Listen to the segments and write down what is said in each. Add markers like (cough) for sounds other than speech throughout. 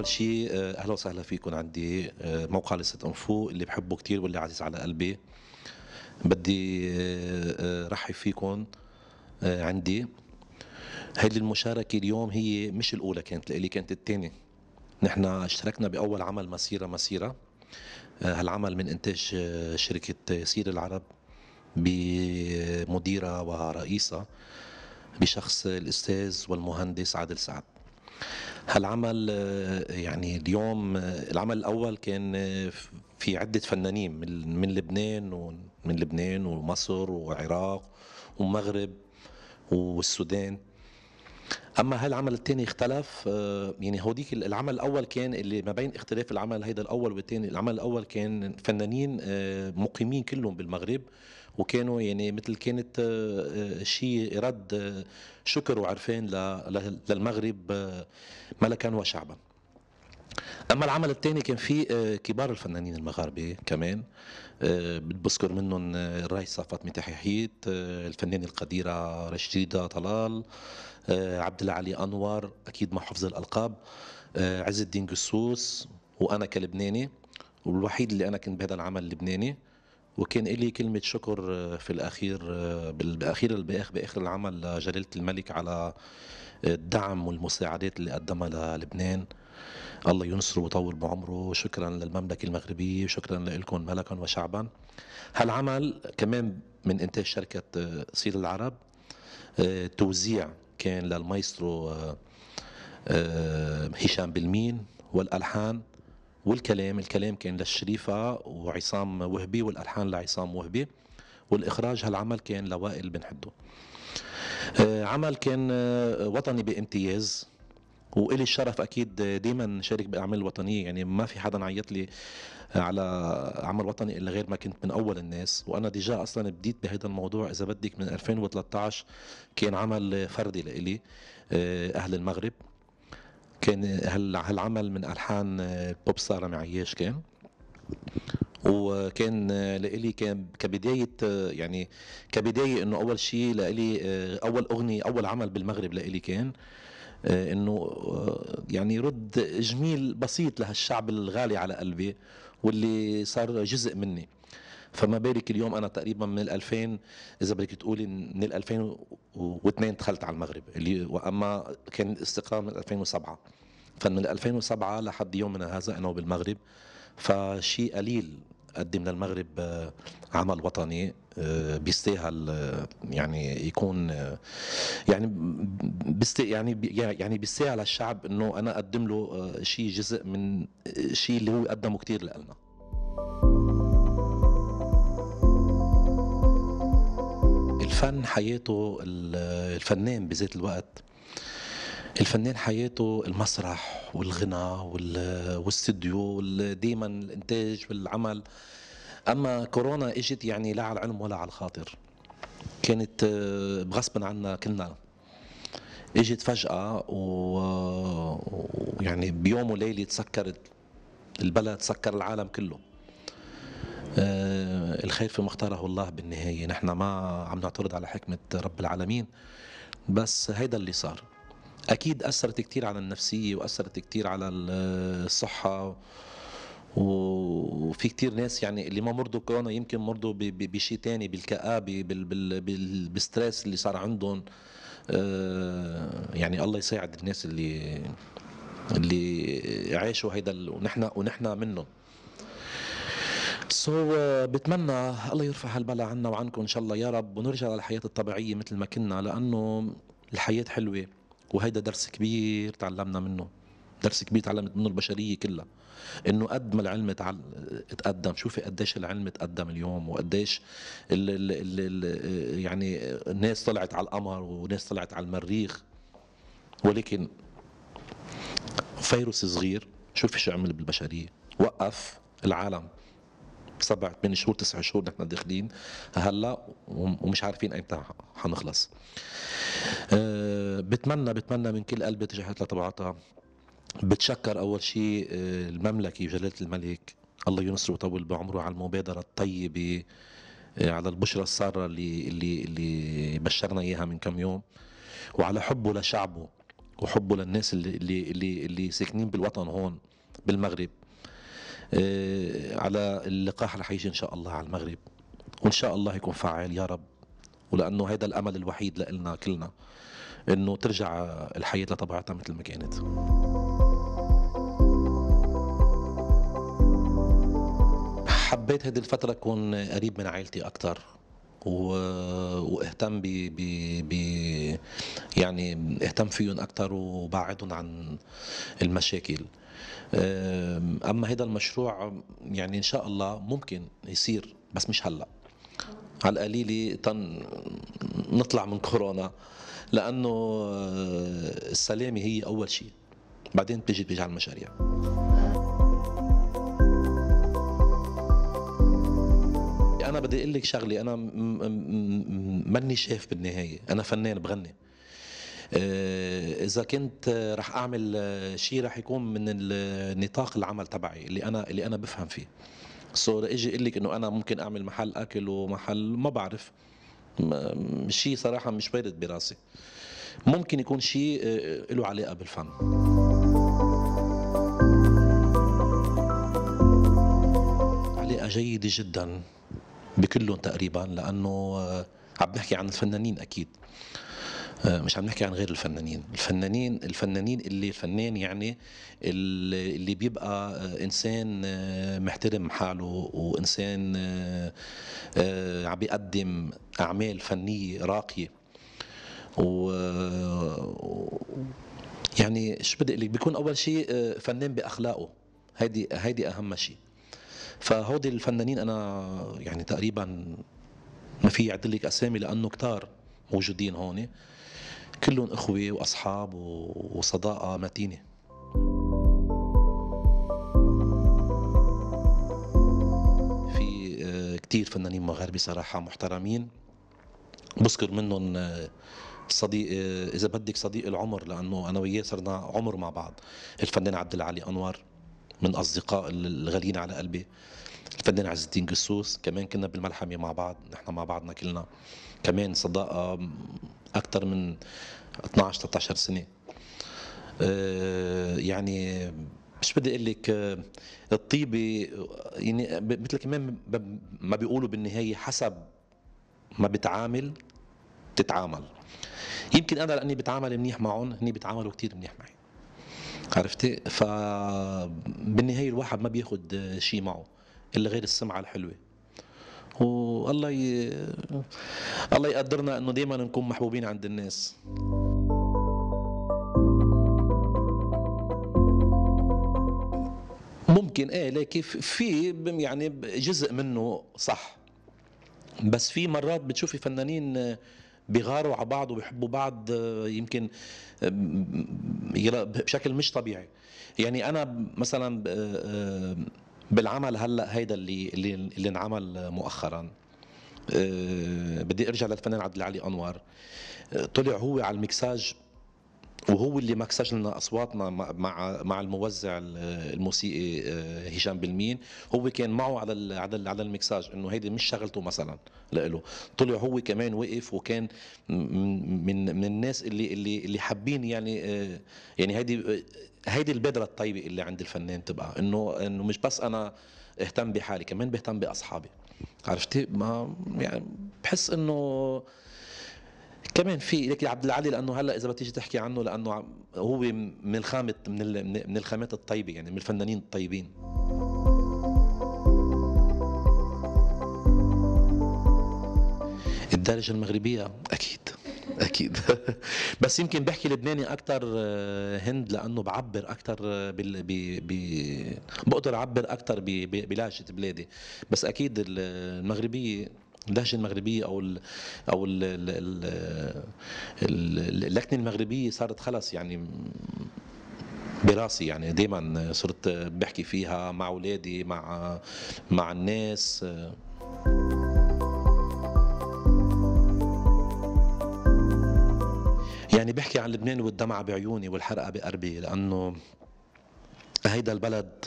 اول شيء آه، اهلا وسهلا فيكم عندي آه، موقع لسه انفو اللي بحبه كثير واللي عزيز على قلبي بدي آه، رحب فيكم عندي هيدي المشاركه اليوم هي مش الاولى كانت لإلي كانت الثانيه نحن اشتركنا باول عمل مسيره مسيره هالعمل من انتاج شركه سير العرب بمديره ورئيسه بشخص الاستاذ والمهندس عادل سعد هالعمل آه، يعني اليوم آه، العمل الاول كان آه، في عده فنانين من لبنان ومن لبنان ومصر وعراق والمغرب والسودان اما هالعمل الثاني اختلف يعني هوديك العمل الاول كان اللي ما بين اختلاف العمل هيدا الاول والثاني العمل الاول كان فنانين مقيمين كلهم بالمغرب وكانوا يعني مثل كانت آه، آه، شيء رد آه، شكر وعرفان للمغرب ملكا وشعبا اما العمل الثاني كان في كبار الفنانين المغاربه كمان بذكر منهم الرئيس صفات متحيحيت حيت الفنانه القديره رشيده طلال عبد العلي انور اكيد مع حفظ الالقاب عز الدين قسوس وانا كلبناني والوحيد اللي انا كنت بهذا العمل اللبناني وكان لي كلمة شكر آه، في الأخير آه، بالأخير بآخر العمل لجلالة الملك على آه، الدعم والمساعدات اللي قدمها للبنان الله ينصره ويطول بعمره شكرا للمملكة المغربية وشكرا لكم ملكا وشعبا هالعمل كمان من إنتاج شركة صيد العرب توزيع كان للمايسترو هشام بالمين والألحان والكلام الكلام كان للشريفة وعصام وهبي والألحان لعصام وهبي والإخراج هالعمل كان لوائل بن حدو آه، عمل كان آه، وطني بامتياز وإلي الشرف أكيد دايما شارك بالأعمال الوطنية يعني ما في حدا عيط لي آه، على عمل وطني إلا غير ما كنت من أول الناس وأنا ديجا أصلا بديت بهذا الموضوع إذا بدك من 2013 كان عمل فردي لإلي أهل المغرب كان هالعمل من الحان آه، بوب ساره معياش كان وكان آه، لإلي كان كبداية آه، يعني كبداية إنه أول شيء لإلي أول أغنية أول عمل بالمغرب لإلي كان إنه يعني رد جميل بسيط لهالشعب الغالي على قلبي واللي صار جزء مني فما بالك اليوم انا تقريبا من 2000 اذا بدك تقولي من 2002 دخلت على المغرب اللي واما كان الاستقرار من 2007 فمن 2007 لحد يومنا هذا انا وبالمغرب فشيء قليل قدم للمغرب آه، عمل وطني آه، آه، يعني يعني بيستاهل يعني يكون يعني بيست يعني يعني بيستاهل الشعب انه انا اقدم له شيء جزء من شيء اللي هو قدمه كثير لنا الفن حياته الفنان بذات الوقت الفنان حياته المسرح والغنى والاستديو دائما الانتاج والعمل اما كورونا اجت يعني لا على العلم ولا على الخاطر كانت آه، بغصب عنا كلنا اجت فجأة ويعني بيوم وليلة تسكرت البلد سكر العالم كله آه، الخير فيما اختاره الله بالنهاية نحن ما عم نعترض على حكمة رب العالمين بس هيدا اللي صار أكيد أثرت كتير على النفسية وأثرت كتير على الصحة وفي كتير ناس يعني اللي ما مرضوا كورونا يمكن مرضوا بشيء تاني بالكآبة بالستريس اللي صار عندهم آه، يعني الله يساعد الناس اللي اللي عاشوا هيدا ونحن ونحن منهم سو so, بتمنى الله يرفع هالبلا عنا وعنكم ان شاء الله يا رب ونرجع للحياه الطبيعيه مثل ما كنا لانه الحياه حلوه وهيدا درس كبير تعلمنا منه درس كبير تعلمت منه البشريه كلها انه قد ما العلم تقدم شوفي قديش العلم تقدم اليوم وقديش الـ ال... ال... ال... يعني ناس طلعت على القمر وناس طلعت على المريخ ولكن فيروس صغير شوفي شو عمل بالبشريه وقف العالم سبع ثمان شهور تسع شهور نحن داخلين هلا ومش عارفين ايمتى حنخلص آه، بتمنى بتمنى من كل قلبي تجاهات لتبعاتها بتشكر اول شيء آه، المملكه وجلاله الملك الله ينصره ويطول بعمره على المبادره الطيبه آه، على البشرى الساره اللي اللي اللي بشرنا اياها من كم يوم وعلى حبه لشعبه وحبه للناس اللي اللي, اللي ساكنين بالوطن هون بالمغرب آه، على اللقاح اللي حيجي ان شاء الله على المغرب وان شاء الله يكون فعال يا رب ولانه هذا الامل الوحيد لنا كلنا انه ترجع الحياه لطبيعتها مثل ما كانت حبيت هذه الفتره اكون قريب من عائلتي اكثر و... واهتم ب... ب... ب... يعني اهتم فيهم اكثر وبعدهم عن المشاكل اما هذا المشروع يعني ان شاء الله ممكن يصير بس مش هلا على القليله تن نطلع من كورونا لانه آه، السلامه هي اول شيء بعدين بتيجي بتيجي على المشاريع انا بدي اقول لك شغله انا ماني شايف بالنهايه انا فنان بغني آه، اذا كنت رح اعمل آه، شيء رح يكون من نطاق العمل تبعي اللي انا اللي انا بفهم فيه سو so, اجي اقول لك انه انا ممكن اعمل محل اكل ومحل ما بعرف شيء صراحه مش بارد براسي ممكن يكون شيء آه، له علاقه بالفن علاقه جيدة جدا بكلهم تقريبا لأنه عم نحكي عن الفنانين أكيد آه، مش عم نحكي عن غير الفنانين الفنانين الفنانين اللي فنان يعني اللي بيبقى آه، انسان آه، محترم حاله وانسان عم بيقدم اعمال فنيه راقيه و يعني شو بدي اقول لك بيكون اول شيء فنان باخلاقه هيدي هيدي اهم شيء فهودي الفنانين انا يعني تقريبا ما في اعدلك اسامي لانه كتار موجودين هون كلهم اخوه واصحاب وصداقه متينه في آه، كثير فنانين مغاربه صراحه محترمين بذكر منهم آه، صديق آه، اذا بدك صديق العمر لانه انا وياه صرنا عمر مع بعض الفنان عبد العالي انور من اصدقاء الغاليين على قلبي الفنان عز الدين قسوس كمان كنا بالملحمه مع بعض نحن مع بعضنا كلنا كمان صداقه اكثر من 12 13 سنه آه، يعني مش بدي اقول لك آه، الطيبه يعني مثل كمان ما بيقولوا بالنهايه حسب ما بتعامل تتعامل يمكن انا لاني بتعامل منيح معهم هني بيتعاملوا كثير منيح معي عرفتي فبالنهايه الواحد ما بياخد شيء معه الا غير السمعه الحلوه والله ي... الله يقدرنا انه دايما نكون محبوبين عند الناس ممكن ايه لكن في يعني جزء منه صح بس في مرات بتشوفي فنانين بيغاروا على بعض وبيحبوا بعض يمكن بشكل مش طبيعي يعني انا مثلا آه، آه، بالعمل هلا هيدا اللي اللي, اللي انعمل مؤخرا أه بدي ارجع للفنان عبد العلي انور آه، طلع هو على المكساج وهو اللي مكسج لنا اصواتنا مع مع الموزع الموسيقي آه، هشام بلمين هو كان معه على على على المكساج انه هيدي مش شغلته مثلا لإله طلع هو كمان وقف وكان من من الناس اللي اللي اللي حابين يعني آه، يعني هيدي هيدي البذره الطيبه اللي عند الفنان تبقى انه انه مش بس انا اهتم بحالي كمان بهتم باصحابي عرفتي ما يعني بحس انه كمان في لك عبد العلي لانه هلا اذا بتيجي تحكي عنه لانه هو من الخامه من من الخامات الطيبه يعني من الفنانين الطيبين الدارجة المغربية أكيد اكيد (laughs) بس يمكن بحكي لبناني اكثر آه، هند لانه بعبر اكثر آه، بال... بي... بي... بقدر اعبر اكثر بلهجه بلادي بس اكيد المغربيه اللهجه المغربيه او الـ او اللكنه المغربيه صارت خلص يعني براسي يعني دائما صرت بحكي فيها مع اولادي مع مع الناس آه، يعني بحكي عن لبنان والدمعة بعيوني والحرقة بقربي لأنه هيدا البلد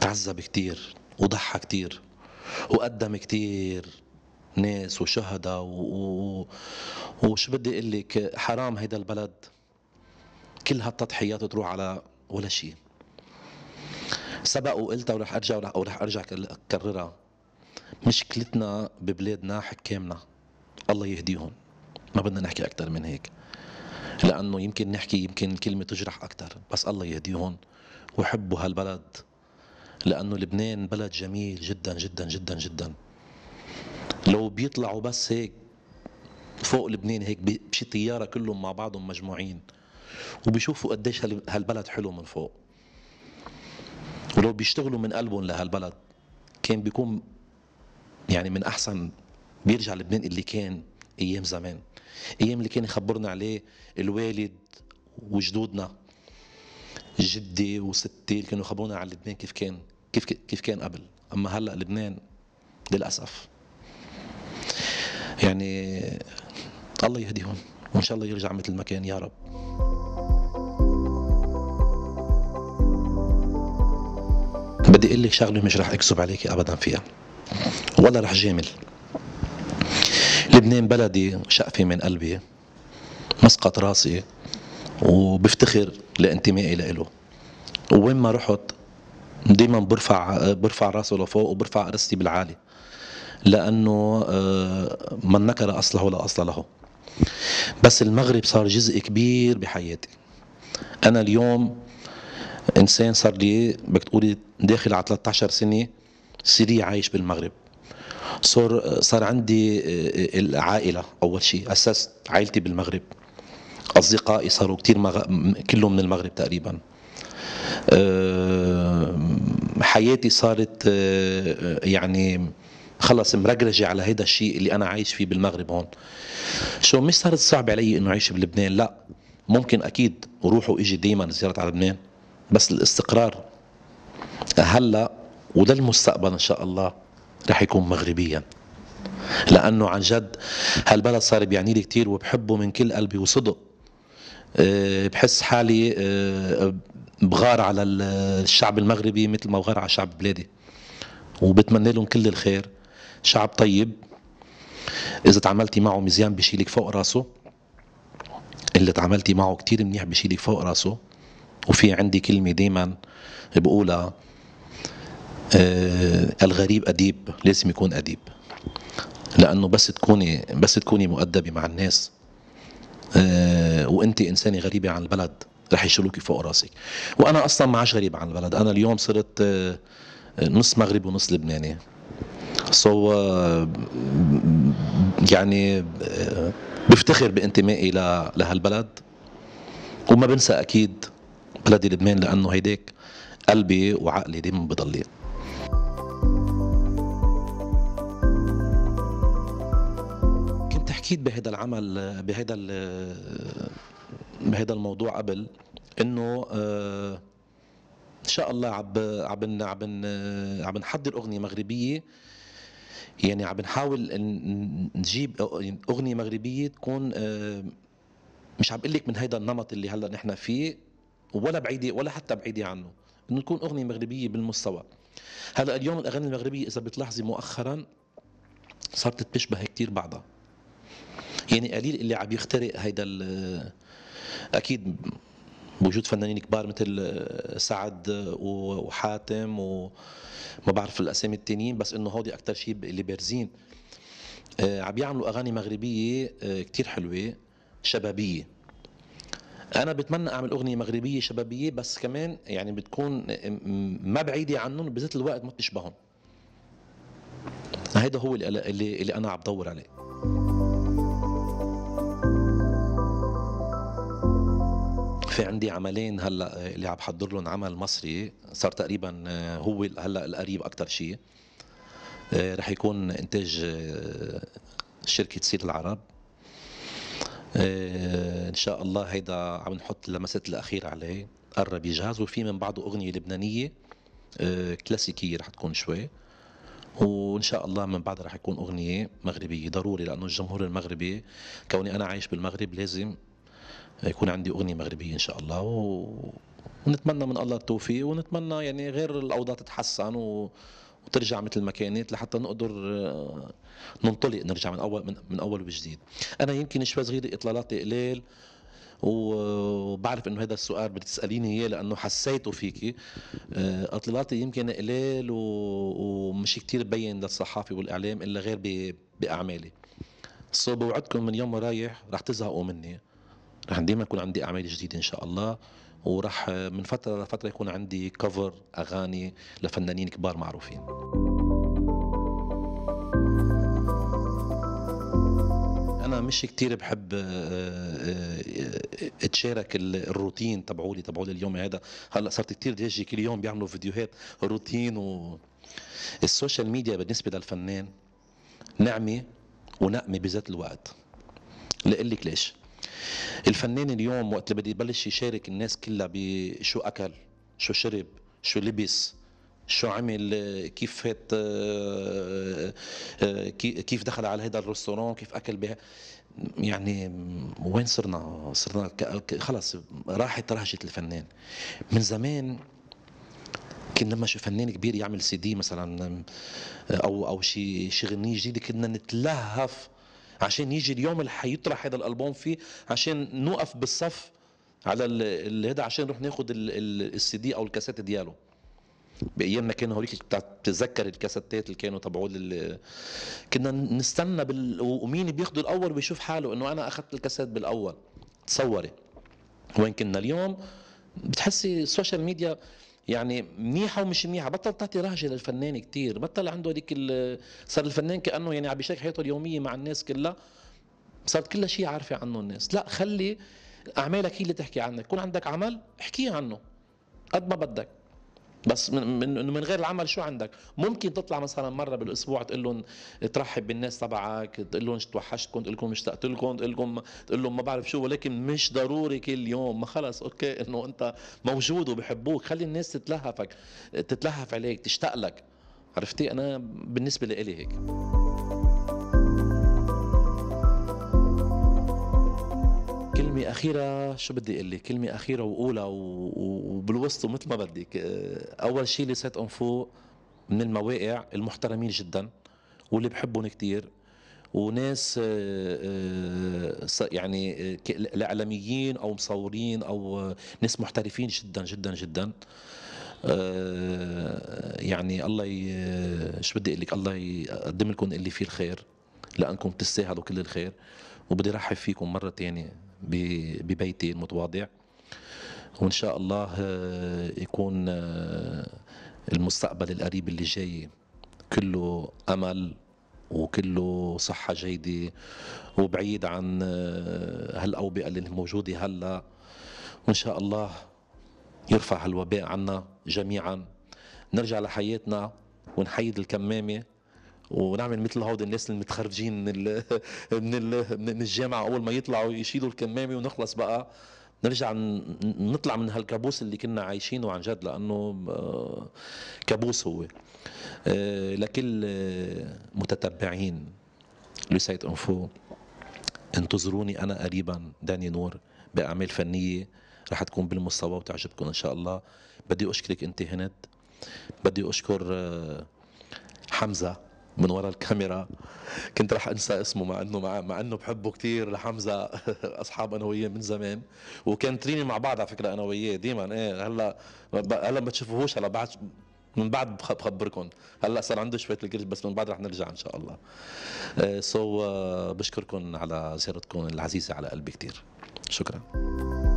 تعذب كتير وضحى كتير وقدم كتير ناس وشهداء و... وشو بدي اقول لك حرام هيدا البلد كل هالتضحيات تروح على ولا شيء سبق وقلتها ورح ارجع ورح, ورح ارجع اكررها مشكلتنا ببلادنا حكامنا الله يهديهم ما بدنا نحكي اكثر من هيك لانه يمكن نحكي يمكن كلمه تجرح اكثر بس الله يهديهم ويحبوا هالبلد لانه لبنان بلد جميل جدا جدا جدا جدا لو بيطلعوا بس هيك فوق لبنان هيك بشي طياره كلهم مع بعضهم مجموعين وبيشوفوا قديش هالبلد حلو من فوق ولو بيشتغلوا من قلبهم لهالبلد كان بيكون يعني من احسن بيرجع لبنان اللي كان ايام زمان ايام اللي كان يخبرنا عليه الوالد وجدودنا جدي وستي اللي كانوا يخبرونا على لبنان كيف كان كيف كيف كان قبل اما هلا لبنان للاسف يعني الله يهديهم وان شاء الله يرجع مثل ما كان يا رب بدي اقول لك شغله مش رح اكسب عليكي ابدا فيها ولا رح جامل لبنان بلدي شقفة من قلبي مسقط راسي وبفتخر لانتمائي لإله وين ما رحت دايما برفع برفع راسه لفوق وبرفع قرصتي بالعالي لانه آه، من نكر اصله لا اصل له بس المغرب صار جزء كبير بحياتي انا اليوم انسان صار لي بدك تقولي داخل على 13 سنه سيري عايش بالمغرب صار صار عندي آه، آه، العائله اول شيء اسست عائلتي بالمغرب اصدقائي صاروا كثير مغ... كلهم من المغرب تقريبا آه، حياتي صارت يعني خلص مرجرجة على هذا الشيء اللي أنا عايش فيه بالمغرب هون شو مش صارت صعبة علي إنه أعيش بلبنان لا ممكن أكيد وروح وإجي دايما زيارة على لبنان بس الاستقرار هلا وده المستقبل إن شاء الله رح يكون مغربيا لأنه عن جد هالبلد صار بيعني لي كثير وبحبه من كل قلبي وصدق آه، بحس حالي آه، بغار على الشعب المغربي مثل ما بغار على شعب بلادي وبتمنى لهم كل الخير شعب طيب اذا تعاملتي معه مزيان بشيلك فوق راسه اللي تعاملتي معه كتير منيح بشيلك فوق راسه وفي عندي كلمة دايما بقولها آه، الغريب أديب لازم يكون أديب لأنه بس تكوني بس تكوني مؤدبة مع الناس آه، وأنت إنسانة غريبة عن البلد رح يشلوكي فوق راسك وأنا أصلا ما عاش غريب عن البلد أنا اليوم صرت آه، نص مغربي ونص لبناني سو so, يعني بفتخر بانتمائي لهالبلد وما بنسى اكيد بلدي لبنان لانه هيداك قلبي وعقلي دايما بضل حكيت بهذا العمل بهذا بهذا الموضوع قبل انه آه، ان شاء الله عب عب عب عم نحضر اغنيه مغربيه يعني عم نحاول نجيب اغنيه مغربيه تكون آه، مش عم بقول لك من هيدا النمط اللي هلا نحن فيه ولا بعيده ولا حتى بعيده عنه انه تكون اغنيه مغربيه بالمستوى هلا اليوم الاغاني المغربيه اذا بتلاحظي مؤخرا صارت تشبه كثير بعضها يعني قليل اللي عم يخترق هيدا اكيد بوجود فنانين كبار مثل سعد وحاتم وما بعرف الاسامي التانيين بس انه هودي اكثر شيء اللي بارزين آه، عم يعملوا اغاني مغربيه آه، كثير حلوه شبابيه انا بتمنى اعمل اغنيه مغربيه شبابيه بس كمان يعني بتكون ما بعيده عنهم بذات الوقت ما بتشبههم هذا هو اللي اللي انا عم بدور عليه في عندي عملين هلا آه، اللي عم بحضر لهم عمل مصري صار تقريبا آه، هو هلا القريب اكثر شيء آه، رح يكون انتاج شركه سير العرب ان شاء الله هيدا عم نحط اللمسات الاخير عليه قرب يجهز وفي من بعده اغنيه لبنانيه كلاسيكيه رح تكون شوي وان شاء الله من بعد رح يكون اغنيه مغربيه ضروري لانه الجمهور المغربي كوني انا عايش بالمغرب لازم يكون عندي اغنيه مغربيه ان شاء الله و... ونتمنى من الله التوفيق ونتمنى يعني غير الاوضاع تتحسن و... وترجع مثل ما كانت لحتى نقدر آه، ننطلق نرجع من اول من, من اول وجديد انا يمكن شوي صغير اطلالاتي قليل وبعرف انه هذا السؤال بدك تساليني اياه لانه حسيته فيكي آه، اطلالاتي يمكن قليل ومش كتير بين للصحافه والاعلام الا غير باعمالي سو بوعدكم من يوم رايح رح تزهقوا مني راح ديما يكون عندي اعمال جديده ان شاء الله وراح من فتره لفتره يكون عندي كفر اغاني لفنانين كبار معروفين انا مش كتير بحب آه، آه، آه، اتشارك الروتين تبعولي تبعولي اليوم هذا هلا صرت كتير ديجي كل يوم بيعملوا فيديوهات روتين و السوشيال ميديا بالنسبه للفنان نعمه ونقمه بذات الوقت لقلك ليش الفنان اليوم وقت اللي بده يبلش يشارك الناس كلها بشو اكل شو شرب شو لبس شو عمل كيف فات آه، آه، كيف دخل على هذا الريستوران كيف اكل بها يعني وين صرنا صرنا خلص راحت رهشه الفنان من زمان كنا لما شو فنان كبير يعمل سي دي مثلا آه، او او شي شي غنيه جديده كنا نتلهف عشان يجي اليوم اللي حيطرح هذا الالبوم فيه عشان نوقف بالصف على هذا عشان نروح ناخذ السي دي او الكاسيت دياله بايامنا كان هوليك بتتذكر الكاسيتات اللي كانوا تبعوا كنا نستنى بال... ومين بياخذوا الاول ويشوف حاله انه انا اخذت الكاسيت بالاول تصوري وين كنا اليوم بتحسي السوشيال ميديا يعني منيحه ومش منيحه بطل تعطي رهجه للفنان كتير بطل عنده هذيك صار الفنان كانه يعني عم بيشارك حياته اليوميه مع الناس كلها صارت كل شيء عارفه عنه الناس لا خلي اعمالك هي اللي تحكي عنك يكون عندك عمل احكيه عنه قد ما بدك بس من من, من غير العمل شو عندك ممكن تطلع مثلا مره بالاسبوع تقول لهم ترحب بالناس تبعك تقول لهم توحشتكم تقول لهم اشتقت لكم تقول لهم تقول لهم ما بعرف شو ولكن مش ضروري كل يوم ما خلص اوكي انه انت موجود وبحبوك خلي الناس تتلهفك تتلهف عليك تشتاق لك عرفتي انا بالنسبه لي هيك أخيرة شو بدي أقول لك كلمة أخيرة وأولى وبالوسط ومثل ما بدك آه، أول شيء لسات أنفو من المواقع المحترمين جدا واللي بحبهم كتير وناس آه، آه، يعني الاعلاميين او مصورين او ناس محترفين جدا جدا جدا يعني الله ي... شو بدي اقول لك الله يقدم لكم اللي فيه الخير لانكم تستاهلوا كل الخير وبدي رحب فيكم مره ثانيه ببيتي المتواضع وان شاء الله آه، يكون آه، المستقبل القريب اللي جاي كله امل وكله صحة جيدة وبعيد عن آه، هالأوبئة اللي موجودة هلا وإن شاء الله يرفع هالوباء عنا جميعا نرجع لحياتنا ونحيد الكمامة ونعمل مثل هود الناس المتخرجين من ال (laughs) من ال من الجامعه اول ما يطلعوا يشيلوا الكمامه ونخلص بقى نرجع نطلع من هالكابوس اللي كنا عايشينه عن جد لانه آه، كابوس هو آه، لكل آه، متتبعين لسيد انفو انتظروني انا قريبا داني نور باعمال فنيه رح تكون بالمستوى وتعجبكم ان شاء الله بدي اشكرك انت هند بدي اشكر حمزه من وراء الكاميرا كنت راح انسى اسمه مع انه مع, مع انه بحبه كثير لحمزه (laughs) اصحاب انا وياه من زمان وكان تريني مع بعض على فكره انا وياه ديما ايه هلا هلا ما تشوفوهوش هلا بعد من بعد بخبركم هلا صار عنده شويه القرش بس من بعد رح نرجع ان شاء الله سو إيه، so, uh, آه، بشكركم على زيارتكم العزيزه على قلبي كثير شكرا